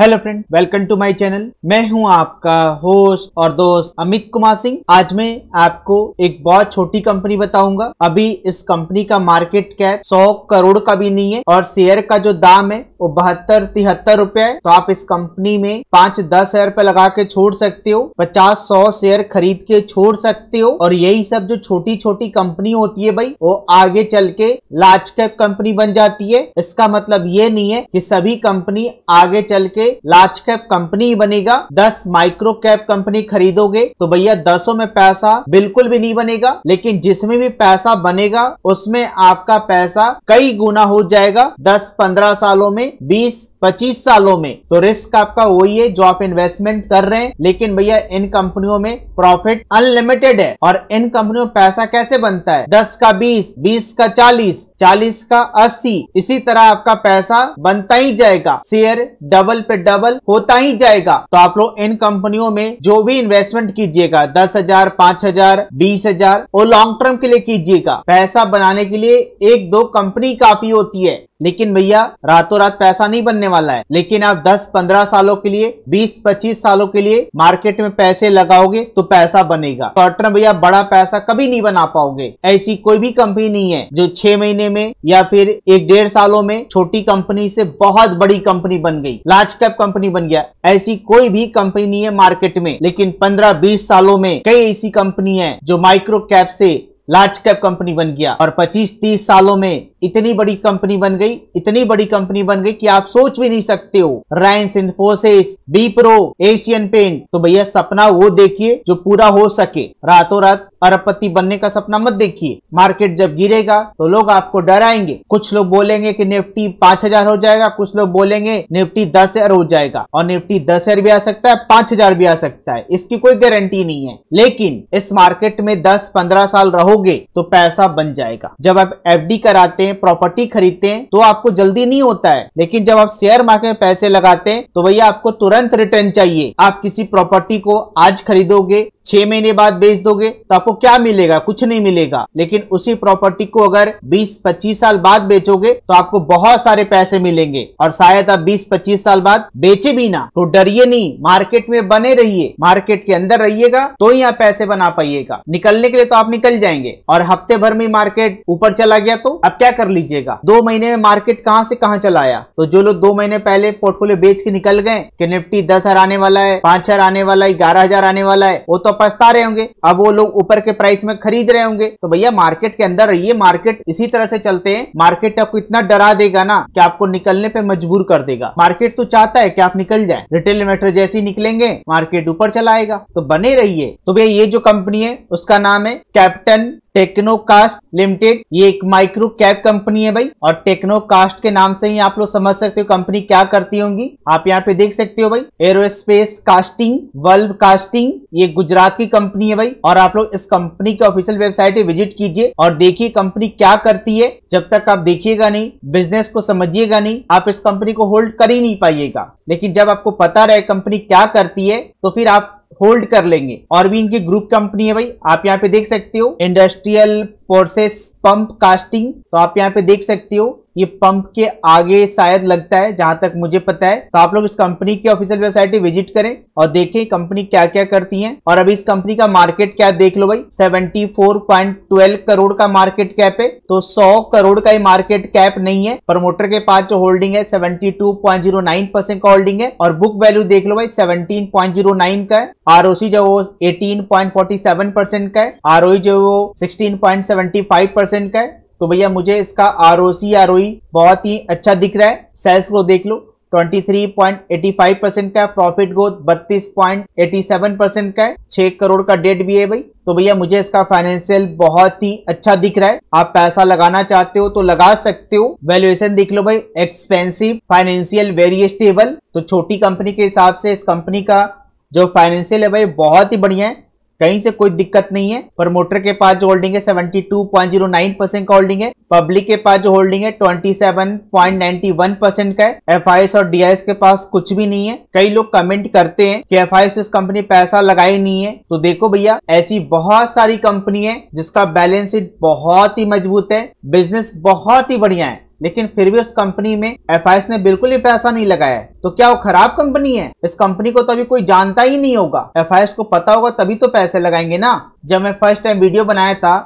hello friend welcome to my channel मैं हूं आपका होस्ट और दोस्त अमित कुमार सिंह आज मैं आपको एक बहुत छोटी कंपनी बताऊंगा अभी इस कंपनी का मार्केट कैप 100 करोड़ का भी नहीं है और शेयर का जो दाम है वो बहत्तर तिहत्तर रुपए है तो आप इस कंपनी में पांच दस हजार रुपए लगा के छोड़ सकते हो पचास सौ शेयर खरीद के छोड़ सकते हो और यही सब जो छोटी छोटी कंपनी होती है भाई वो आगे चल के लार्ज कैप कंपनी बन जाती है इसका मतलब ये नहीं है कि सभी कंपनी आगे चल के लार्ज कैप कंपनी ही बनेगा दस माइक्रो कैप कंपनी खरीदोगे तो भैया दसों में पैसा बिल्कुल भी नहीं बनेगा लेकिन जिसमें भी पैसा बनेगा उसमें आपका पैसा कई गुना हो जाएगा दस पंद्रह सालों में बीस पच्चीस सालों में तो रिस्क आपका वही है जो आप इन्वेस्टमेंट कर रहे हैं लेकिन भैया इन कंपनियों में प्रॉफिट अनलिमिटेड है और इन कंपनियों में पैसा कैसे बनता है दस का बीस बीस का चालीस चालीस का अस्सी इसी तरह आपका पैसा बनता ही जाएगा शेयर डबल पे पे डबल होता ही जाएगा तो आप लोग इन कंपनियों में जो भी इन्वेस्टमेंट कीजिएगा दस हजार पांच हजार बीस हजार और लॉन्ग टर्म के लिए कीजिएगा पैसा बनाने के लिए एक दो कंपनी काफी होती है लेकिन भैया रातों रात पैसा नहीं बनने वाला है लेकिन आप 10-15 सालों के लिए 20-25 सालों के लिए मार्केट में पैसे लगाओगे तो पैसा बनेगा शॉर्ट टर्म भैया बड़ा पैसा कभी नहीं बना पाओगे ऐसी कोई भी कंपनी नहीं है जो छह महीने में या फिर एक डेढ़ सालों में छोटी कंपनी से बहुत बड़ी कंपनी बन गई लार्ज कैप कंपनी बन गया ऐसी कोई भी कंपनी नहीं है मार्केट में लेकिन पंद्रह बीस सालों में कई ऐसी कंपनी है जो माइक्रो कैप से लार्ज कैप कंपनी बन गया और 25-30 सालों में इतनी बड़ी कंपनी बन गई इतनी बड़ी कंपनी बन गई कि आप सोच भी नहीं सकते हो रायंस Infosys Wipro Asian paint तो भैया सपना वो देखिए जो पूरा हो सके रातों रात अरबपति बनने का सपना मत देखिए मार्केट जब गिरेगा तो लोग आपको डराएंगे कुछ लोग बोलेंगे कि निफ्टी पांच हजार हो जाएगा कुछ लोग बोलेंगे निफ्टी दस हजार हो जाएगा और निफ्टी दस हजार भी आ सकता है पांच हजार भी आ सकता है इसकी कोई गारंटी नहीं है लेकिन इस मार्केट में दस पंद्रह साल रहोगे तो पैसा बन जाएगा जब आप एफ कराते हैं प्रॉपर्टी खरीदते हैं तो आपको जल्दी नहीं होता है लेकिन जब आप शेयर मार्केट में पैसे लगाते हैं तो भैया आपको तुरंत रिटर्न चाहिए आप किसी प्रॉपर्टी को आज खरीदोगे छह महीने बाद बेच दोगे तो आपको क्या मिलेगा कुछ नहीं मिलेगा लेकिन उसी प्रॉपर्टी को अगर 20-25 साल बाद बेचोगे तो आपको बहुत सारे पैसे मिलेंगे और शायद आप 20-25 साल बाद बेचे भी ना तो डरिए नहीं मार्केट में बने रहिए मार्केट के अंदर रहिएगा तो ही आप पैसे बना पाइएगा निकलने के लिए तो आप निकल जाएंगे और हफ्ते भर में मार्केट ऊपर चला गया तो अब क्या कर लीजिएगा दो महीने में मार्केट कहाँ से कहाँ चलाया तो जो लोग दो महीने पहले पोर्टफोलियो बेच के निकल गए कि निफ्टी दस हजार आने वाला है पांच हजार आने वाला है ग्यारह हजार आने वाला है वो तो पछता रहे होंगे अब वो लोग ऊपर ऊपर के प्राइस में खरीद रहे होंगे तो भैया मार्केट के अंदर ये मार्केट इसी तरह से चलते हैं मार्केट आपको इतना डरा देगा ना कि आपको निकलने पे मजबूर कर देगा मार्केट तो चाहता है कि आप निकल जाए रिटेल इन्वेस्टर जैसे ही निकलेंगे मार्केट ऊपर चलाएगा तो बने रहिए तो भैया ये जो कंपनी है उसका नाम है कैप्टन टेक्नोकास्ट लिमिटेड ये एक माइक्रो कैप कंपनी है भाई और टेक्नोकास्ट के नाम से ही आप लोग समझ सकते हो कंपनी क्या करती होंगी आप यहाँ पे देख सकते हो भाई एरोस्पेस कास्टिंग वर्ल्ड कास्टिंग ये गुजरात की कंपनी है भाई और आप लोग इस कंपनी के ऑफिशियल वेबसाइट पे विजिट कीजिए और देखिए कंपनी क्या करती है जब तक आप देखिएगा नहीं बिजनेस को समझिएगा नहीं आप इस कंपनी को होल्ड कर ही नहीं पाइएगा लेकिन जब आपको पता रहे कंपनी क्या करती है तो फिर आप होल्ड कर लेंगे और भी इनकी ग्रुप कंपनी है भाई आप यहाँ पे देख सकते हो इंडस्ट्रियल प्रोसेस पंप कास्टिंग तो आप यहाँ पे देख सकते हो ये पंप के आगे शायद लगता है जहां तक मुझे पता है तो आप लोग इस कंपनी की ऑफिशियल वेबसाइट पे विजिट करें और देखें कंपनी क्या क्या करती है और अभी इस कंपनी का मार्केट कैप देख लो भाई 74.12 करोड़ का मार्केट कैप है तो 100 करोड़ का ही मार्केट कैप नहीं है प्रमोटर के पास जो होल्डिंग है 72.09 परसेंट का होल्डिंग है और बुक वैल्यू देख लो भाई 17.09 का है आर जो वो 18.47 परसेंट का है आर e जो वो 16.75 परसेंट का है तो भैया मुझे इसका R O C R O बहुत ही अच्छा दिख रहा है सेल्स ग्रोथ देख लो 23.85 परसेंट का प्रॉफिट ग्रोथ 32.87 परसेंट का है छह करोड़ का डेट भी है भाई तो भैया मुझे इसका फाइनेंशियल बहुत ही अच्छा दिख रहा है आप पैसा लगाना चाहते हो तो लगा सकते हो वैल्यूएशन देख लो भाई एक्सपेंसिव फाइनेंशियल वेरी स्टेबल तो छोटी कंपनी के हिसाब से इस कंपनी का जो फाइनेंशियल है भाई बहुत ही बढ़िया है कहीं से कोई दिक्कत नहीं है प्रमोटर के पास जो होल्डिंग है 72.09 परसेंट का होल्डिंग है पब्लिक के पास जो होल्डिंग है 27.91 परसेंट का है एफ और डी के पास कुछ भी नहीं है कई लोग कमेंट करते हैं कि एफ इस कंपनी पैसा लगाए नहीं है तो देखो भैया ऐसी बहुत सारी कंपनी है जिसका बैलेंस शीट बहुत ही मजबूत है बिजनेस बहुत ही बढ़िया है लेकिन फिर भी उस कंपनी में एफ ने बिल्कुल ही पैसा नहीं लगाया तो क्या वो खराब कंपनी है इस कंपनी को तो अभी कोई जानता ही नहीं होगा एफ को पता होगा तभी तो पैसे लगाएंगे ना जब मैं फर्स्ट टाइम वीडियो बनाया था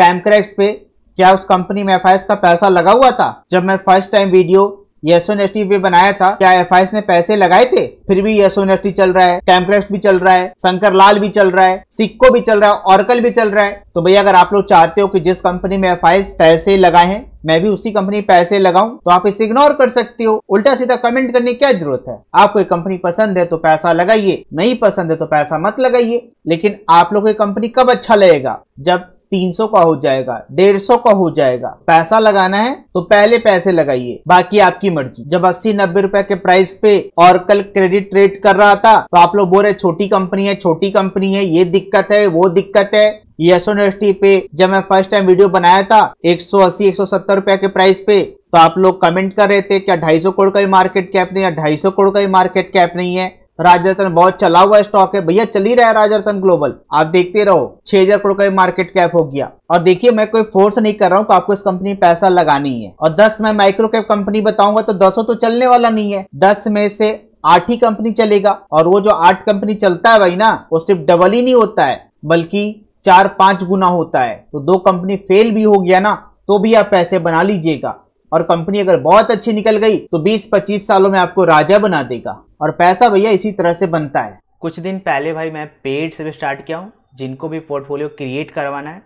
कैम्प पे क्या उस कंपनी में एफ का पैसा लगा हुआ था जब मैं फर्स्ट टाइम वीडियो एसओ एनएफटी भी बनाया था क्या एफ ने पैसे लगाए थे फिर भी एसओ एनएफटी चल रहा है टेम्पलेट्स भी चल रहा है शंकर लाल भी चल रहा है सिक्को भी चल रहा है ऑर्कल भी चल रहा है तो भैया अगर आप लोग चाहते हो कि जिस कंपनी में एफ पैसे लगाए हैं मैं भी उसी कंपनी पैसे लगाऊं तो आप इसे इग्नोर कर सकते हो उल्टा सीधा कमेंट करने की क्या जरूरत है आपको एक कंपनी पसंद है तो पैसा लगाइए नहीं पसंद है तो पैसा मत लगाइए लेकिन आप लोग को कंपनी कब अच्छा लगेगा जब 300 का हो जाएगा 150 का हो जाएगा पैसा लगाना है तो पहले पैसे लगाइए बाकी आपकी मर्जी जब अस्सी नब्बे रुपए के प्राइस पे और कल क्रेडिट रेट कर रहा था तो आप लोग बोल रहे छोटी कंपनी है छोटी कंपनी है ये दिक्कत है वो दिक्कत है यसो यूनिवर्सिटी पे जब मैं फर्स्ट टाइम वीडियो बनाया था 180 170 रुपए के प्राइस पे तो आप लोग कमेंट कर रहे थे क्या 250 करोड़ का ही मार्केट कैप नहीं है 250 करोड़ का ही मार्केट कैप नहीं है राजरतन बहुत चला हुआ स्टॉक है भैया चल ही रहा है राजरतन ग्लोबल आप देखते रहो छह हजार करोड़ का मार्केट कैप हो गया और देखिए मैं कोई फोर्स नहीं कर रहा हूँ आपको इस कंपनी में पैसा लगानी है और दस में माइक्रो कैप कंपनी बताऊंगा तो दसों तो चलने वाला नहीं है दस में से आठ ही कंपनी चलेगा और वो जो आठ कंपनी चलता है भाई ना वो सिर्फ डबल ही नहीं होता है बल्कि चार पांच गुना होता है तो दो कंपनी फेल भी हो गया ना तो भी आप पैसे बना लीजिएगा और कंपनी अगर बहुत अच्छी निकल गई तो 20-25 सालों में आपको राजा बना देगा और पैसा भैया इसी तरह से बनता है कुछ दिन पहले भाई मैं पेड से भी स्टार्ट किया हूँ जिनको भी पोर्टफोलियो क्रिएट करवाना है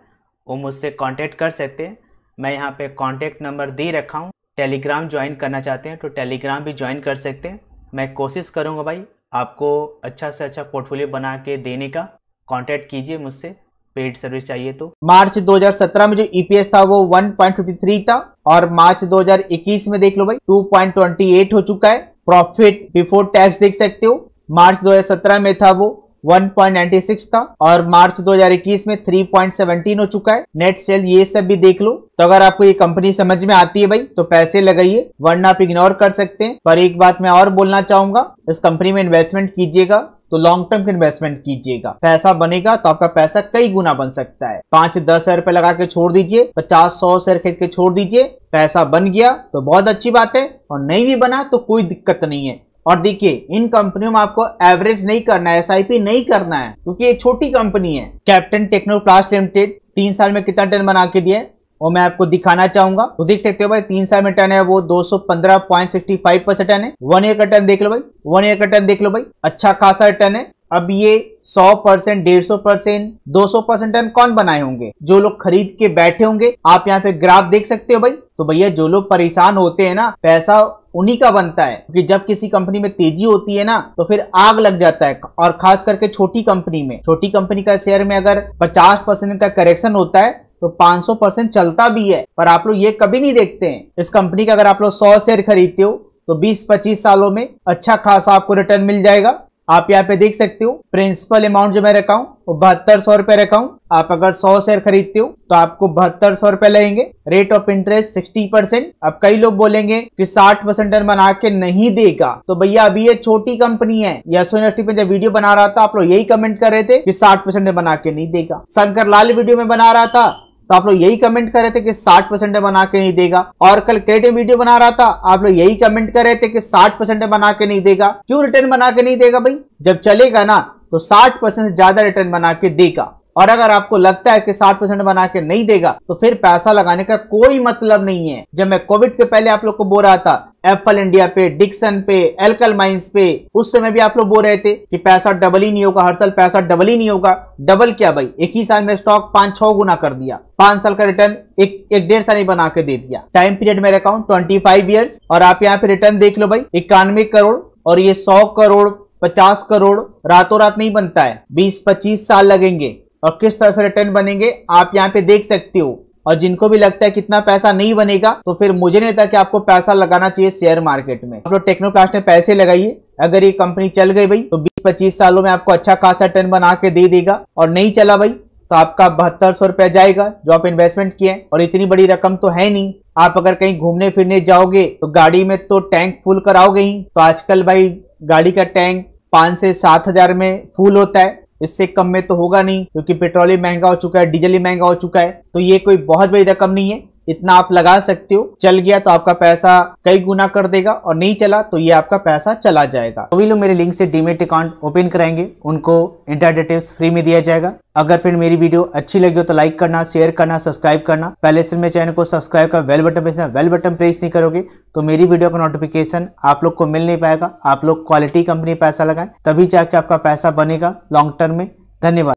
वो मुझसे कॉन्टेक्ट कर सकते हैं मैं यहाँ पे कॉन्टेक्ट नंबर दे रखा हूँ टेलीग्राम ज्वाइन करना चाहते हैं तो टेलीग्राम भी ज्वाइन कर सकते हैं मैं कोशिश करूँगा भाई आपको अच्छा से अच्छा पोर्टफोलियो बना के देने का कॉन्टेक्ट कीजिए मुझसे पेड सर्विस चाहिए तो मार्च 2017 में जो ईपीएस e था वो 1.53 था और मार्च 2021 में देख लो भाई 2.28 हो चुका है प्रॉफिट बिफोर टैक्स देख सकते हो मार्च 2017 में था वो 1.96 था और मार्च 2021 में 3.17 हो चुका है नेट सेल ये सब भी देख लो तो अगर आपको ये कंपनी समझ में आती है भाई तो पैसे लगाइए वरना आप इग्नोर कर सकते हैं पर एक बात मैं और बोलना चाहूंगा इस कंपनी में इन्वेस्टमेंट कीजिएगा तो लॉन्ग टर्म इन्वेस्टमेंट कीजिएगा पैसा बनेगा तो आपका पैसा कई गुना बन सकता है पांच दस हजार रुपए लगा के छोड़ दीजिए पचास सौ शेयर खरीद के छोड़ दीजिए पैसा बन गया तो बहुत अच्छी बात है और नहीं भी बना तो कोई दिक्कत नहीं है और देखिए इन कंपनियों में आपको एवरेज नहीं करना है एस नहीं करना है क्योंकि ये छोटी कंपनी है कैप्टन टेक्नोप्लास्ट लिमिटेड तीन साल में कितना टर्न बना के दिया और मैं आपको दिखाना चाहूंगा तो देख सकते हो भाई तीन साल में टर्न है वो 215.65 परसेंट है वन ईयर का टर्न देख लो भाई वन ईयर का टर्न देख लो भाई अच्छा खासा टर्न है अब ये 100 परसेंट डेढ़ सौ परसेंट दो सौ परसेंट टर्न कौन बनाए होंगे जो लोग खरीद के बैठे होंगे आप यहाँ पे ग्राफ देख सकते हो भाई तो भैया जो लोग परेशान होते हैं ना पैसा उन्हीं का बनता है क्योंकि जब किसी कंपनी में तेजी होती है ना तो फिर आग लग जाता है और खास करके छोटी कंपनी में छोटी कंपनी का शेयर में अगर 50 परसेंट का करेक्शन होता है तो 500 परसेंट चलता भी है पर आप लोग ये कभी नहीं देखते हैं इस कंपनी का अगर आप लोग 100 शेयर खरीदते हो तो 20-25 सालों में अच्छा खासा आपको रिटर्न मिल जाएगा आप यहाँ पे देख सकते हो प्रिंसिपल अमाउंट जो मैं रखा हूँ वो बहत्तर सौ रुपए रखा हूँ आप अगर सौ शेयर खरीदते हो तो आपको बहत्तर सौ रुपए लगेंगे rate of interest sixty percent अब कई लोग बोलेंगे कि साठ परसेंट बना के नहीं देगा तो भैया अभी ये छोटी कंपनी है यशो यूनिवर्सिटी में जब वीडियो बना रहा था आप लोग यही कमेंट कर रहे थे कि साठ परसेंट बना के नहीं देगा शंकर लाल वीडियो में बना रहा था तो आप लोग यही कमेंट कर रहे थे कि 60 परसेंट बना के नहीं देगा और कल क्रेडिट वीडियो बना रहा था आप लोग यही कमेंट कर रहे थे कि 60 परसेंट बना के नहीं देगा क्यों रिटर्न बना के नहीं देगा भाई जब चलेगा ना तो 60 परसेंट ज्यादा रिटर्न बना के देगा और अगर आपको लगता है कि 60 परसेंट बना के नहीं देगा तो फिर पैसा लगाने का कोई मतलब नहीं है जब मैं कोविड के पहले आप लोग को बोल रहा था एप्पल इंडिया पे डिक्सन पे एल्कल माइंस पे उस समय भी आप लोग बोल रहे थे कि पैसा डबल ही नहीं होगा हर साल पैसा डबल ही नहीं होगा डबल क्या भाई एक ही साल में स्टॉक पांच छह गुना कर दिया पांच साल का रिटर्न एक एक डेढ़ साल ही बना के दे दिया टाइम पीरियड मेरे अकाउंट ट्वेंटी फाइव और आप यहाँ पे रिटर्न देख लो भाई इक्यानवे करोड़ और ये सौ करोड़ पचास करोड़ रातों रात नहीं बनता है बीस पच्चीस साल लगेंगे और किस तरह से रिटर्न बनेंगे आप यहाँ पे देख सकते हो और जिनको भी लगता है कितना पैसा नहीं बनेगा तो फिर मुझे नहीं लगता कि आपको पैसा लगाना चाहिए शेयर मार्केट में आप लोग टेक्नोक्लास्ट में पैसे लगाइए अगर ये कंपनी चल गई भाई तो 20-25 सालों में आपको अच्छा खासा रिटर्न बना के दे देगा और नहीं चला भाई तो आपका बहत्तर सौ रुपया जाएगा जो आप इन्वेस्टमेंट किए और इतनी बड़ी रकम तो है नहीं आप अगर कहीं घूमने फिरने जाओगे तो गाड़ी में तो टैंक फुल कराओगे ही तो आजकल भाई गाड़ी का टैंक पाँच से सात हजार में फुल होता है इससे कम में तो होगा नहीं क्योंकि पेट्रोल ही महंगा हो चुका है डीजल ही महंगा हो चुका है तो ये कोई बहुत बड़ी रकम नहीं है इतना आप लगा सकते हो चल गया तो आपका पैसा कई गुना कर देगा और नहीं चला तो ये आपका पैसा चला जाएगा सभी तो लोग मेरे लिंक से डीमेट अकाउंट ओपन कराएंगे उनको इंटर टिप्स फ्री में दिया जाएगा अगर फिर मेरी वीडियो अच्छी लगी हो तो लाइक करना शेयर करना सब्सक्राइब करना पहले से मेरे चैनल को सब्सक्राइब कर bell button press bell button press नहीं करोगे तो मेरी वीडियो का नोटिफिकेशन आप लोग को मिल नहीं पाएगा आप लोग क्वालिटी कंपनी पैसा लगाए तभी जाके आपका पैसा बनेगा लॉन्ग टर्म में धन्यवाद